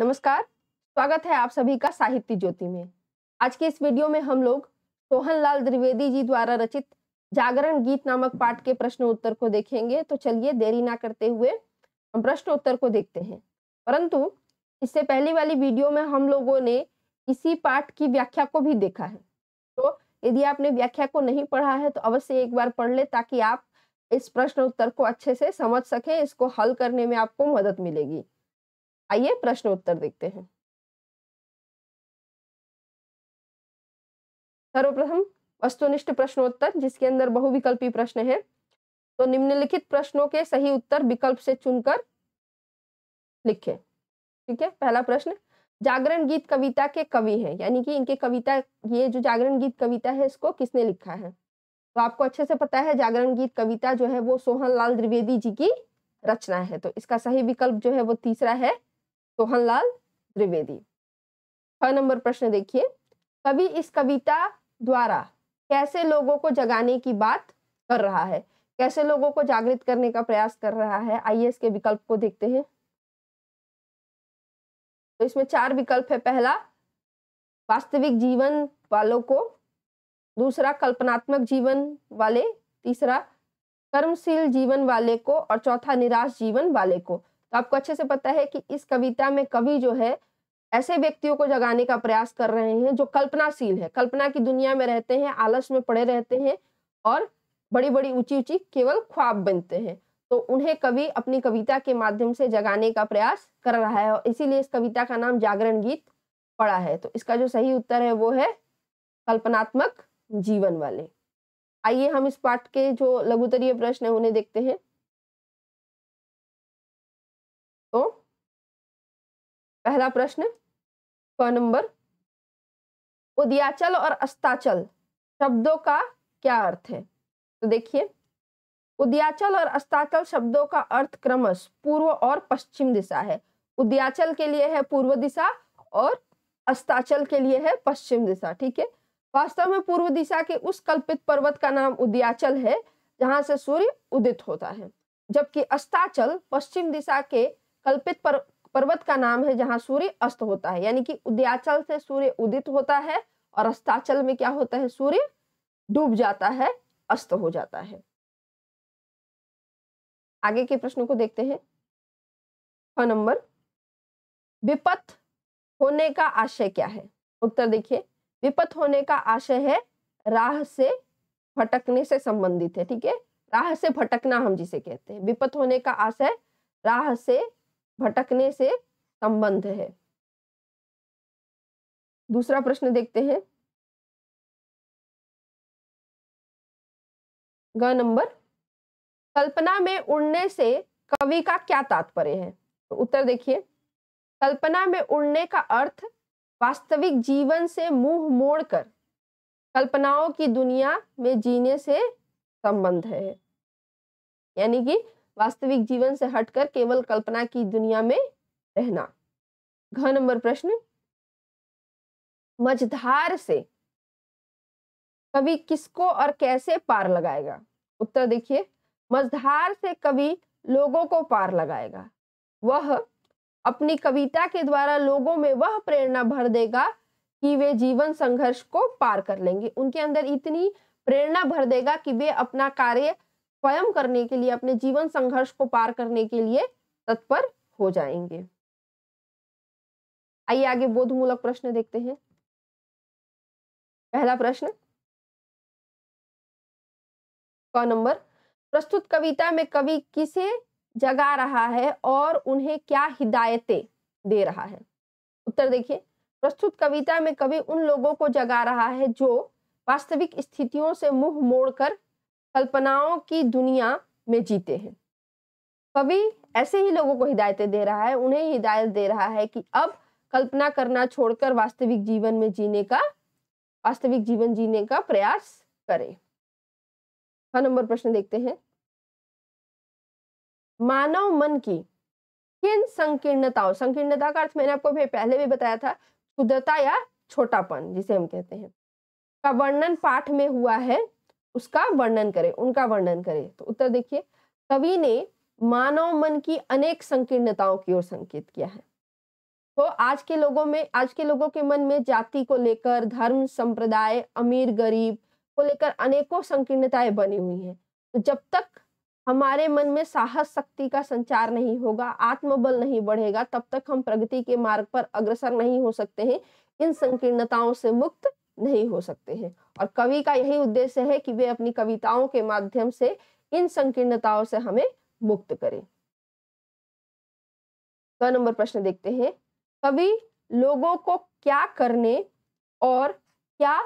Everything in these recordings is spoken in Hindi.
नमस्कार स्वागत है आप सभी का साहित्य ज्योति में आज के इस वीडियो में हम लोग सोहन लाल द्विवेदी जी द्वारा रचित जागरण गीत नामक पाठ के प्रश्न उत्तर को देखेंगे तो चलिए देरी ना करते हुए हम प्रश्न उत्तर को देखते हैं परंतु इससे पहले वाली वीडियो में हम लोगों ने इसी पाठ की व्याख्या को भी देखा है तो यदि आपने व्याख्या को नहीं पढ़ा है तो अवश्य एक बार पढ़ ले ताकि आप इस प्रश्न उत्तर को अच्छे से समझ सकें इसको हल करने में आपको मदद मिलेगी आइए प्रश्न उत्तर देखते हैं सर्वप्रथम वस्तुनिष्ठ प्रश्नोत्तर जिसके अंदर बहुविकल्पी प्रश्न है तो निम्नलिखित प्रश्नों के सही उत्तर विकल्प से चुनकर लिखें ठीक है पहला प्रश्न जागरण गीत कविता के कवि हैं यानी कि इनके कविता ये जो जागरण गीत कविता है इसको किसने लिखा है तो आपको अच्छे से पता है जागरण गीत कविता जो है वो सोहन लाल द्विवेदी जी की रचना है तो इसका सही विकल्प जो है वो तीसरा है सोहनलाल तो त्रिवेदी छह नंबर प्रश्न देखिए कवि इस कविता द्वारा कैसे लोगों को जगाने की बात कर रहा है कैसे लोगों को जागृत करने का प्रयास कर रहा है आइए इसके विकल्प को देखते हैं तो इसमें चार विकल्प है पहला वास्तविक जीवन वालों को दूसरा कल्पनात्मक जीवन वाले तीसरा कर्मशील जीवन वाले को और चौथा निराश जीवन वाले को तो आपको अच्छे से पता है कि इस कविता में कवि जो है ऐसे व्यक्तियों को जगाने का प्रयास कर रहे हैं जो कल्पनाशील है कल्पना की दुनिया में रहते हैं आलस में पड़े रहते हैं और बड़ी बड़ी ऊंची ऊंची केवल ख्वाब बनते हैं तो उन्हें कवि अपनी कविता के माध्यम से जगाने का प्रयास कर रहा है और इसीलिए इस कविता का नाम जागरण गीत पड़ा है तो इसका जो सही उत्तर है वो है कल्पनात्मक जीवन वाले आइए हम इस पाठ के जो लघुतरीय प्रश्न है उन्हें देखते हैं तो पहला प्रश्न क नंबर उदयाचल और अस्ताचल शब्दों का क्या अर्थ है तो देखिए उदयाचल और अस्ताचल शब्दों का अर्थ क्रमश पूर्व और पश्चिम दिशा है उदयाचल के लिए है पूर्व दिशा और अस्ताचल के लिए है पश्चिम दिशा ठीक है वास्तव में पूर्व दिशा के उस कल्पित पर्वत का नाम उदयाचल है जहां से सूर्य उदित होता है जबकि अस्ताचल पश्चिम दिशा के कल्पित पर, पर्वत का नाम है जहाँ सूर्य अस्त होता है यानी कि उदयाचल से सूर्य उदित होता है और अस्ताचल में क्या होता है सूर्य डूब जाता है अस्त हो जाता है आगे के प्रश्न को देखते हैं ख नंबर विपत होने का आशय क्या है उत्तर देखिए विपत होने का आशय है राह से भटकने से संबंधित है ठीक है राह से भटकना हम जिसे कहते हैं विपत होने का आशय राह से भटकने से संबंध है दूसरा प्रश्न देखते हैं ग नंबर कल्पना में उड़ने से कवि का क्या तात्पर्य है तो उत्तर देखिए कल्पना में उड़ने का अर्थ वास्तविक जीवन से मुंह मोड़कर कल्पनाओं की दुनिया में जीने से संबंध है यानी कि वास्तविक जीवन से हटकर केवल कल्पना की दुनिया में रहना घ नंबर प्रश्न मझधार से कवि किसको और कैसे पार लगाएगा उत्तर देखिए मझधार से कवि लोगों को पार लगाएगा वह अपनी कविता के द्वारा लोगों में वह प्रेरणा भर देगा कि वे जीवन संघर्ष को पार कर लेंगे उनके अंदर इतनी प्रेरणा भर देगा कि वे अपना कार्य स्वयं करने के लिए अपने जीवन संघर्ष को पार करने के लिए तत्पर हो जाएंगे आइए आगे बोधमूलक प्रश्न देखते हैं पहला प्रश्न क नंबर प्रस्तुत कविता में कवि किसे जगा रहा है और उन्हें क्या हिदायतें दे रहा है उत्तर देखिए प्रस्तुत कविता में कवि उन लोगों को जगा रहा है जो वास्तविक स्थितियों से मुंह मोड़कर कल्पनाओं की दुनिया में जीते हैं कवि ऐसे ही लोगों को हिदायतें दे रहा है उन्हें हिदायत दे रहा है कि अब कल्पना करना छोड़कर वास्तविक जीवन में जीने का वास्तविक जीवन जीने का प्रयास करें छह नंबर प्रश्न देखते हैं मानव मन की किन संकीर्णताओं संकीर्णता का अर्थ मैंने आपको पहले भी बताया था क्षुद्रता या छोटापन जिसे हम कहते हैं का वर्णन पाठ में हुआ है उसका वर्णन करें उनका वर्णन करें तो उत्तर देखिए कवि ने मानव मन की अनेक संकीर्णताओं की ओर संकेत किया है तो आज के लोगों में आज के लोगों के मन में जाति को लेकर धर्म संप्रदाय अमीर गरीब को लेकर अनेकों संकीर्णताएं बनी हुई हैं तो जब तक हमारे मन में साहस शक्ति का संचार नहीं होगा आत्मबल नहीं बढ़ेगा तब तक हम प्रगति के मार्ग पर अग्रसर नहीं हो सकते हैं इन संकीर्णताओं से मुक्त नहीं हो सकते हैं और कवि का यही उद्देश्य है कि वे अपनी कविताओं के माध्यम से इन संकीर्णताओं से हमें मुक्त करें क नंबर प्रश्न देखते हैं कवि लोगों को क्या करने और क्या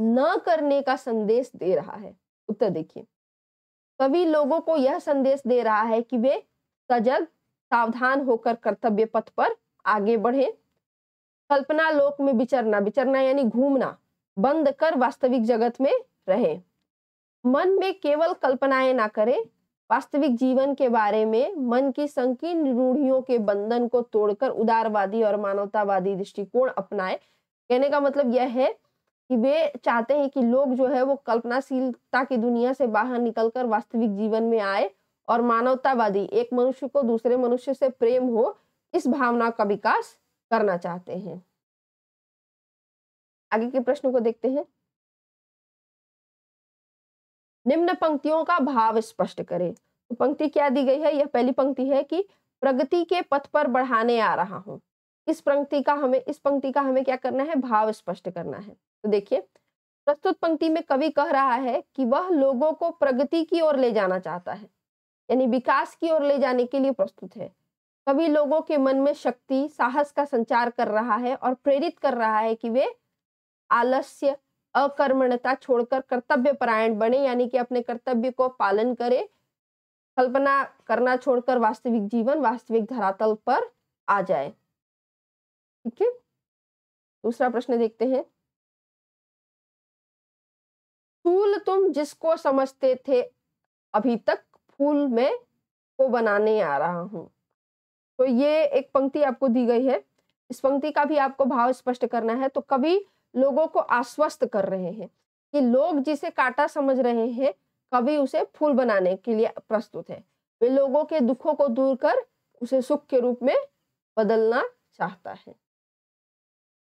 न करने का संदेश दे रहा है उत्तर देखिए कवि लोगों को यह संदेश दे रहा है कि वे सजग सावधान होकर कर्तव्य पथ पर आगे बढ़े कल्पना लोक में विचरना विचरना यानी घूमना बंद कर वास्तविक जगत में रहे मन में केवल कल्पनाएं ना करें वास्तविक जीवन के बारे में मन की संकीर्ण रूढ़ियों के बंधन को तोड़कर उदारवादी और मानवतावादी दृष्टिकोण अपनाए कहने का मतलब यह है कि वे चाहते हैं कि लोग जो है वो कल्पनाशीलता की दुनिया से बाहर निकलकर वास्तविक जीवन में आए और मानवतावादी एक मनुष्य को दूसरे मनुष्य से प्रेम हो इस भावना का विकास करना चाहते हैं आगे के प्रश्न को देखते हैं निम्न पंक्तियों का भाव स्पष्ट करें तो पंक्ति क्या दी गई है यह पहली पंक्ति है कि प्रगति के पथ पर बढ़ाने आ रहा हूं इस पंक्ति का हमें इस पंक्ति का हमें क्या करना है भाव स्पष्ट करना है तो देखिए प्रस्तुत पंक्ति में कवि कह रहा है कि वह लोगों को प्रगति की ओर ले जाना चाहता है यानी विकास की ओर ले जाने के लिए प्रस्तुत है कवि लोगों के मन में शक्ति साहस का संचार कर रहा है और प्रेरित कर रहा है कि वे आलस्य अकर्मणता छोड़कर कर्तव्य परायण बने यानी कि अपने कर्तव्य को पालन करे कल्पना करना छोड़कर वास्तविक जीवन वास्तविक धरातल पर आ जाए ठीक है दूसरा प्रश्न देखते हैं फूल तुम जिसको समझते थे अभी तक फूल में को बनाने आ रहा हूं तो ये एक पंक्ति आपको दी गई है इस पंक्ति का भी आपको भाव स्पष्ट करना है तो कभी लोगों को आश्वस्त कर रहे हैं कि लोग जिसे काटा समझ रहे हैं कवि उसे फूल बनाने के लिए प्रस्तुत है वे लोगों के दुखों को दूर कर उसे सुख के रूप में बदलना चाहता है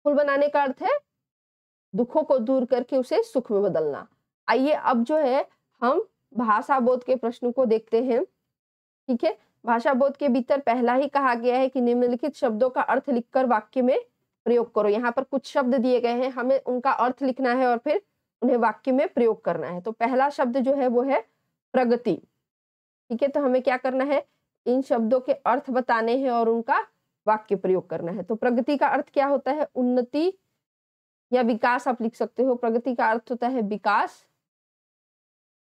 फूल बनाने का अर्थ है दुखों को दूर करके उसे सुख में बदलना आइए अब जो है हम भाषा बोध के प्रश्न को देखते हैं ठीक है भाषा बोध के भीतर पहला ही कहा गया है कि निम्नलिखित शब्दों का अर्थ लिखकर वाक्य में प्रयोग करो यहाँ पर कुछ शब्द दिए गए हैं हमें उनका अर्थ लिखना है और फिर उन्हें वाक्य में प्रयोग करना है तो पहला शब्द जो है वो है प्रगति ठीक है तो हमें क्या करना है इन शब्दों के अर्थ बताने हैं और उनका वाक्य प्रयोग करना है तो प्रगति का अर्थ क्या होता है उन्नति या विकास आप लिख सकते हो प्रगति का अर्थ होता है विकास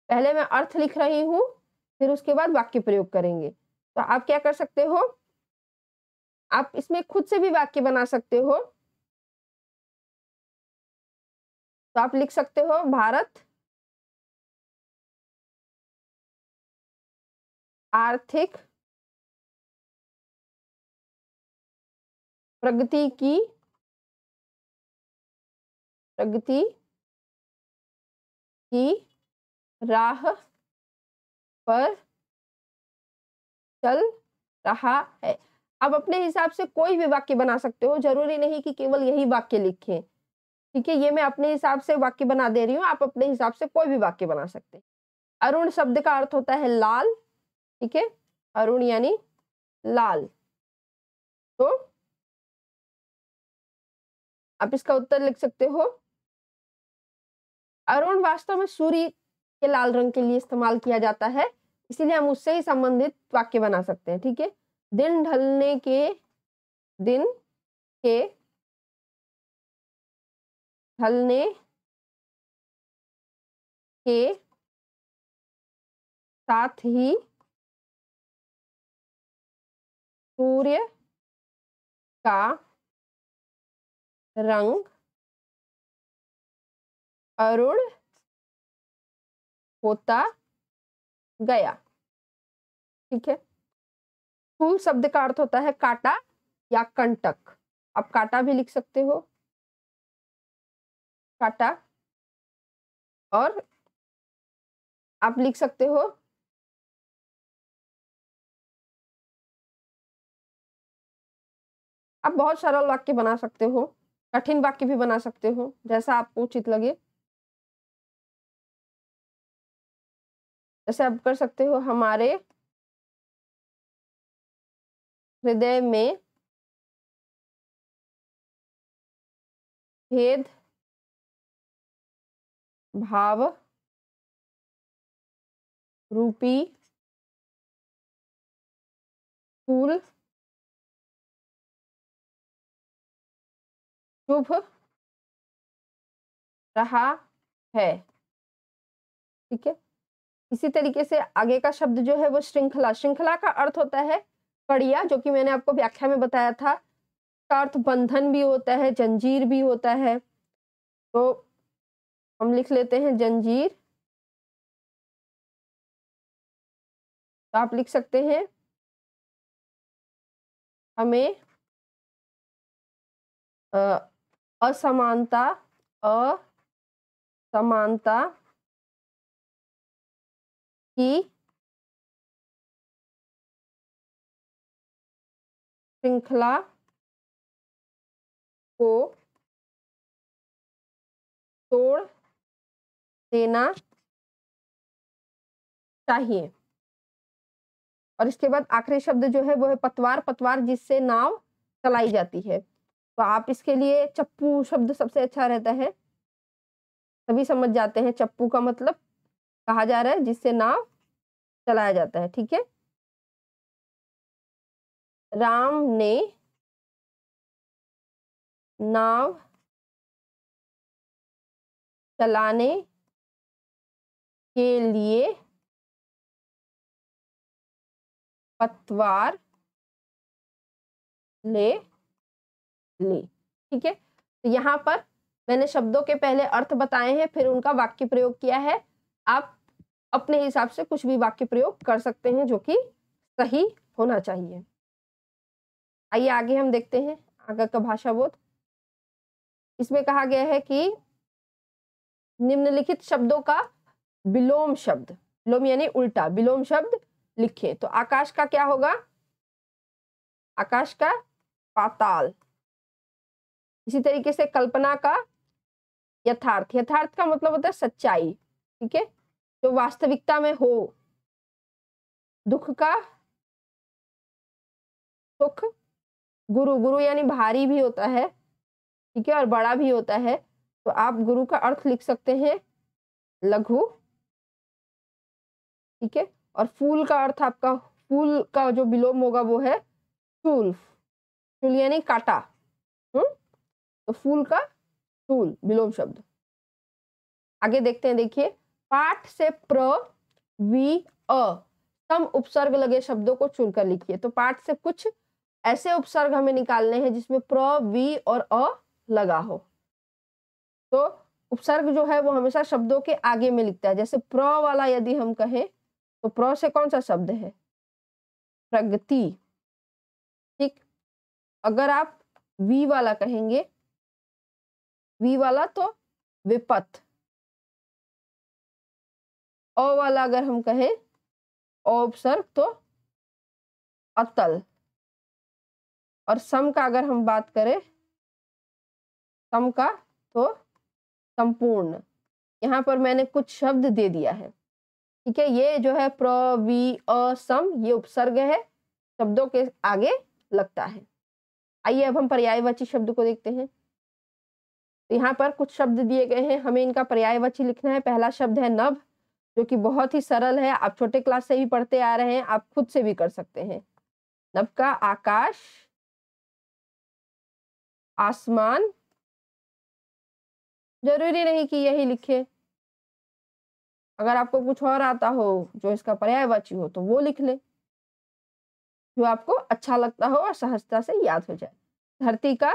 पहले मैं अर्थ लिख रही हूँ फिर उसके बाद वाक्य प्रयोग करेंगे तो आप क्या कर सकते हो आप इसमें खुद से भी वाक्य बना सकते हो तो आप लिख सकते हो भारत आर्थिक प्रगति की प्रगति की राह पर चल रहा है आप अपने हिसाब से कोई भी वाक्य बना सकते हो जरूरी नहीं कि केवल यही वाक्य लिखें ठीक है ये मैं अपने हिसाब से वाक्य बना दे रही हूँ आप अपने हिसाब से कोई भी वाक्य बना सकते हैं अरुण शब्द का अर्थ होता है लाल ठीक है अरुण यानी लाल तो आप इसका उत्तर लिख सकते हो अरुण वास्तव में सूर्य के लाल रंग के लिए इस्तेमाल किया जाता है इसीलिए हम उससे ही संबंधित वाक्य बना सकते हैं ठीक है दिन ढलने के दिन के ढलने के साथ ही सूर्य का रंग अरुण होता गया ठीक है फूल शब्द का अर्थ होता है काटा या कंटक आप काटा भी लिख सकते हो काटा और आप लिख सकते हो आप बहुत सरल वाक्य बना सकते हो कठिन वाक्य भी बना सकते हो जैसा आपको उचित लगे जैसे आप कर सकते हो हमारे हृदय में भेद भाव रूपी फूल शुभ रहा है ठीक है इसी तरीके से आगे का शब्द जो है वो श्रृंखला श्रृंखला का अर्थ होता है कड़िया जो कि मैंने आपको व्याख्या में बताया था इसका अर्थ बंधन भी होता है जंजीर भी होता है तो हम लिख लेते हैं जंजीर तो आप लिख सकते हैं हमें असमानता असमानता की श्रृंखला को तोड़ देना चाहिए और इसके बाद आखिरी शब्द जो है वो है पतवार पतवार जिससे नाव चलाई जाती है तो आप इसके लिए चप्पू शब्द सबसे अच्छा रहता है सभी समझ जाते हैं चप्पू का मतलब कहा जा रहा है जिससे नाव चलाया जाता है ठीक है राम ने नाव चलाने के लिए पतवार ले ली ठीक है तो यहां पर मैंने शब्दों के पहले अर्थ बताए हैं फिर उनका वाक्य प्रयोग किया है आप अपने हिसाब से कुछ भी वाक्य प्रयोग कर सकते हैं जो कि सही होना चाहिए आइए आगे हम देखते हैं आगे का भाषा बोध इसमें कहा गया है कि निम्नलिखित शब्दों का विलोम शब्द विलोम यानी उल्टा विलोम शब्द लिखे तो आकाश का क्या होगा आकाश का पाताल इसी तरीके से कल्पना का यथार्थ यथार्थ का मतलब होता है सच्चाई ठीक है जो वास्तविकता में हो दुख का सुख गुरु गुरु यानी भारी भी होता है ठीक है और बड़ा भी होता है तो आप गुरु का अर्थ लिख सकते हैं लघु ठीक है और फूल का अर्थ आपका फूल का जो विलोम होगा वो है चूल चूल यानी काटा हम्म तो फूल का चूल विलोम शब्द आगे देखते हैं देखिए पाठ से प्र वी अ सम उपसर्ग लगे शब्दों को चुनकर लिखिए तो पाठ से कुछ ऐसे उपसर्ग हमें निकालने हैं जिसमें प्र वी और अ लगा हो तो उपसर्ग जो है वो हमेशा शब्दों के आगे में लिखता है जैसे प्र वाला यदि हम कहें तो प्र से कौन सा शब्द है प्रगति ठीक अगर आप वी वाला कहेंगे वी वाला तो विपथ अ वाला अगर हम कहें उपसर्ग तो अतल और सम का अगर हम बात करें सम का तो संपूर्ण यहाँ पर मैंने कुछ शब्द दे दिया है ठीक है ये जो है प्र वी अ सम ये उपसर्ग है शब्दों के आगे लगता है आइए अब हम पर्यायवाची शब्द को देखते हैं तो यहाँ पर कुछ शब्द दिए गए हैं हमें इनका पर्यायवाची लिखना है पहला शब्द है नभ जो कि बहुत ही सरल है आप छोटे क्लास से भी पढ़ते आ रहे हैं आप खुद से भी कर सकते हैं नभ का आकाश आसमान जरूरी नहीं कि यही लिखे अगर आपको कुछ और आता हो जो इसका पर्यायवाची हो तो वो लिख ले जो आपको अच्छा लगता हो और सहजता से याद हो जाए धरती का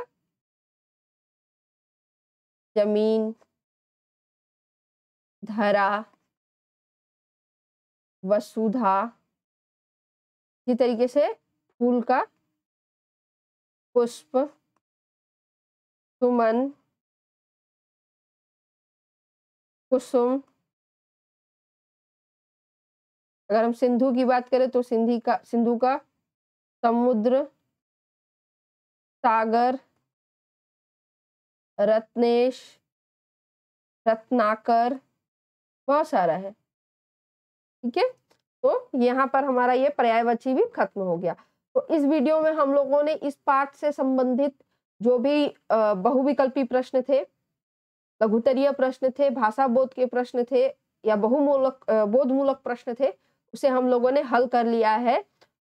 जमीन धरा वसुधा इसी तरीके से फूल का पुष्प सुमन कुसुम अगर हम सिंधु की बात करें तो सिंधी का सिंधु का समुद्र सागर रत्नेश रत्नाकर बहुत सारा है ठीक है तो यहाँ पर हमारा ये पर्यायवाची भी खत्म हो गया तो इस वीडियो में हम लोगों ने इस पाठ से संबंधित जो भी बहुविकल्पी प्रश्न थे लघुतरीय प्रश्न थे भाषा बोध के प्रश्न थे या बहुमूलक बोधमूलक प्रश्न थे उसे हम लोगों ने हल कर लिया है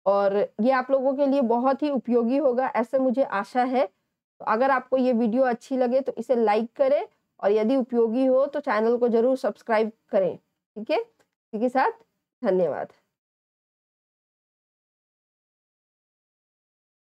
और ये आप लोगों के लिए बहुत ही उपयोगी होगा ऐसे मुझे आशा है तो अगर आपको ये वीडियो अच्छी लगे तो इसे लाइक करें और यदि उपयोगी हो तो चैनल को जरूर सब्सक्राइब करें ठीक है इसी के साथ धन्यवाद